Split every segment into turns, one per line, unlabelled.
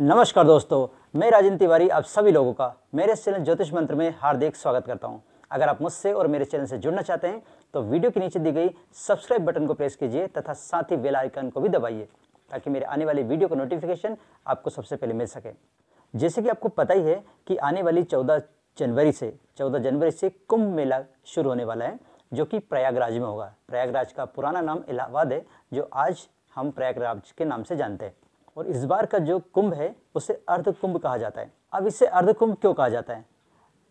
नमस्कार दोस्तों मैं राजन तिवारी आप सभी लोगों का मेरे चैनल ज्योतिष मंत्र में हार्दिक स्वागत करता हूं अगर आप मुझसे और मेरे चैनल से जुड़ना चाहते हैं तो वीडियो के नीचे दी गई सब्सक्राइब बटन को प्रेस कीजिए तथा साथ ही बेल आइकन को भी दबाइए ताकि मेरे आने वाले वीडियो का नोटिफिकेशन आपको सबसे पहले मिल सके जैसे कि आपको पता ही है कि आने वाली चौदह जनवरी से चौदह जनवरी से कुंभ मेला शुरू होने वाला है जो कि प्रयागराज में होगा प्रयागराज का पुराना नाम इलाहाबाद है जो आज हम प्रयागराज के नाम से जानते हैं और इस बार का जो कुंभ है उसे अर्ध कुंभ कहा जाता है अब इसे अर्ध कुंभ क्यों कहा जाता है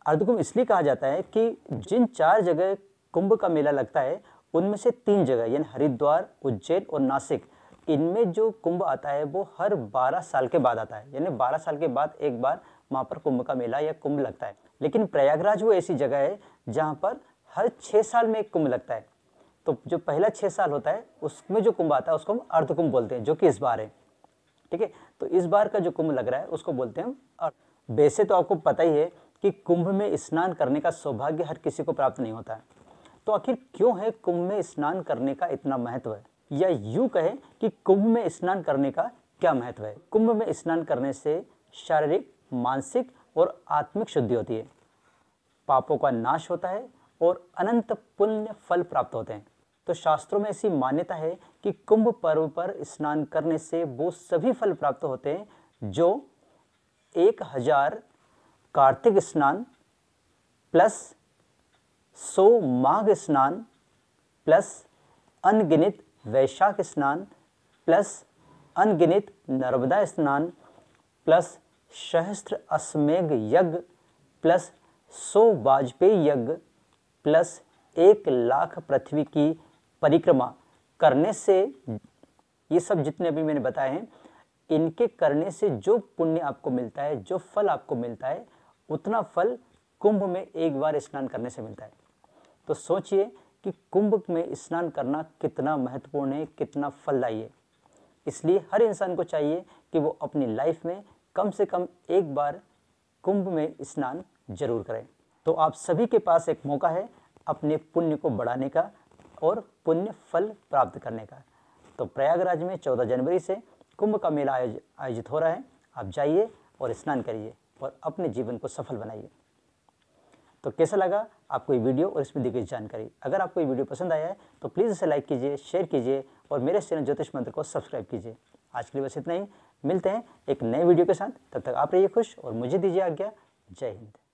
अर्ध कुंभ इसलिए कहा जाता है कि जिन चार जगह कुंभ का मेला लगता है उनमें से तीन जगह यानी हरिद्वार उज्जैन और नासिक इनमें जो कुंभ आता है वो हर 12 साल के बाद आता है यानी 12 साल के बाद एक बार वहाँ पर कुंभ का मेला या कुंभ लगता है लेकिन प्रयागराज वो ऐसी जगह है जहाँ पर हर छः साल में एक कुंभ लगता है तो जो पहला छः साल होता है उसमें जो कुंभ आता है उसको हम अर्ध कुंभ बोलते हैं जो कि इस बार है ठीक है तो इस बार का जो कुंभ लग रहा है उसको बोलते हैं और वैसे तो आपको पता ही है कि कुंभ में स्नान करने का सौभाग्य हर किसी को प्राप्त नहीं होता है तो आखिर क्यों है कुंभ में स्नान करने का इतना महत्व है या यूँ कहें कि कुंभ में स्नान करने का क्या महत्व है कुंभ में स्नान करने से शारीरिक मानसिक और आत्मिक शुद्धि होती है पापों का नाश होता है और अनंत पुण्य फल प्राप्त होते हैं तो शास्त्रों में ऐसी मान्यता है कि कुंभ पर्व पर स्नान करने से वो सभी फल प्राप्त होते हैं जो एक हजार कार्तिक स्नान प्लस सौ माघ स्नान प्लस अनगिनित वैशाख स्नान प्लस अनगिनित नर्मदा स्नान प्लस सहस्त्र अश्वमेघ यज्ञ प्लस सौ वाजपेयी यज्ञ प्लस एक लाख पृथ्वी की परिक्रमा करने से ये सब जितने भी मैंने बताए हैं इनके करने से जो पुण्य आपको मिलता है जो फल आपको मिलता है उतना फल कुंभ में एक बार स्नान करने से मिलता है तो सोचिए कि कुंभ में स्नान करना कितना महत्वपूर्ण है कितना फलदायी है इसलिए हर इंसान को चाहिए कि वो अपनी लाइफ में कम से कम एक बार कुंभ में स्नान जरूर करें तो आप सभी के पास एक मौका है अपने पुण्य को बढ़ाने का और पुण्य फल प्राप्त करने का तो प्रयागराज में चौदह जनवरी से कुंभ का मेला आयोजित हो रहा है आप जाइए और स्नान करिए और अपने जीवन को सफल बनाइए तो कैसा लगा आपको ये वीडियो और इसमें दी गई जानकारी अगर आपको ये वीडियो पसंद आया है तो प्लीज़ इसे लाइक कीजिए शेयर कीजिए और मेरे चैनल ज्योतिष मंत्र को सब्सक्राइब कीजिए आज के लिए बस इतना ही मिलते हैं एक नए वीडियो के साथ तब तक आप रहिए खुश और मुझे दीजिए आज्ञा जय हिंद